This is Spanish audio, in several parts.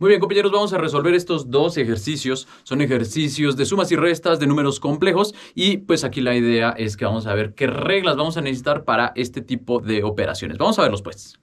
Muy bien, compañeros, vamos a resolver estos dos ejercicios. Son ejercicios de sumas y restas de números complejos y pues aquí la idea es que vamos a ver qué reglas vamos a necesitar para este tipo de operaciones. Vamos a verlos pues.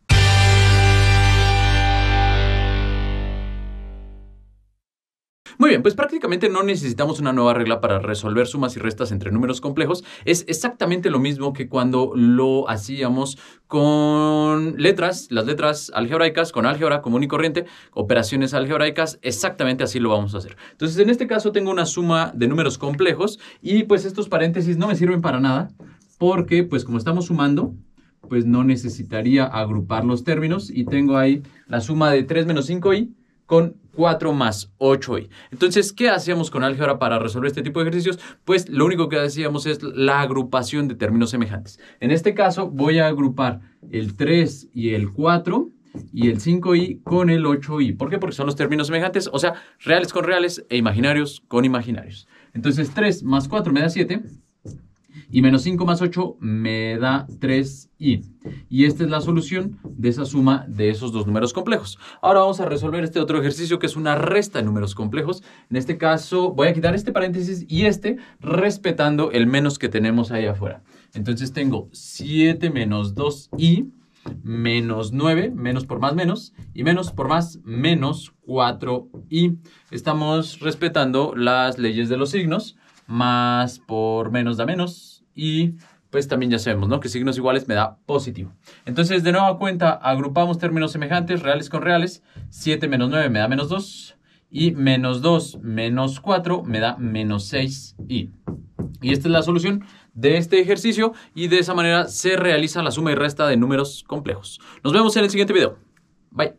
Muy bien, pues prácticamente no necesitamos una nueva regla para resolver sumas y restas entre números complejos. Es exactamente lo mismo que cuando lo hacíamos con letras, las letras algebraicas, con álgebra común y corriente, operaciones algebraicas, exactamente así lo vamos a hacer. Entonces, en este caso tengo una suma de números complejos y pues estos paréntesis no me sirven para nada porque pues como estamos sumando, pues no necesitaría agrupar los términos y tengo ahí la suma de 3 menos 5i con 4 más 8 i Entonces, ¿qué hacíamos con álgebra para resolver este tipo de ejercicios? Pues lo único que hacíamos es la agrupación de términos semejantes. En este caso, voy a agrupar el 3 y el 4 y el 5i con el 8i. ¿Por qué? Porque son los términos semejantes, o sea, reales con reales e imaginarios con imaginarios. Entonces, 3 más 4 me da 7 y menos 5 más 8 me da 3i. Y esta es la solución de esa suma de esos dos números complejos. Ahora vamos a resolver este otro ejercicio que es una resta de números complejos. En este caso voy a quitar este paréntesis y este respetando el menos que tenemos ahí afuera. Entonces tengo 7 menos 2i menos 9, menos por más menos, y menos por más menos 4i. Estamos respetando las leyes de los signos, más por menos da menos, y pues también ya sabemos, Que signos iguales me da positivo. Entonces, de nueva cuenta, agrupamos términos semejantes, reales con reales, 7 menos 9 me da menos 2, y menos 2 menos 4 me da menos 6i. Y esta es la solución de este ejercicio y de esa manera se realiza la suma y resta de números complejos. Nos vemos en el siguiente video. Bye.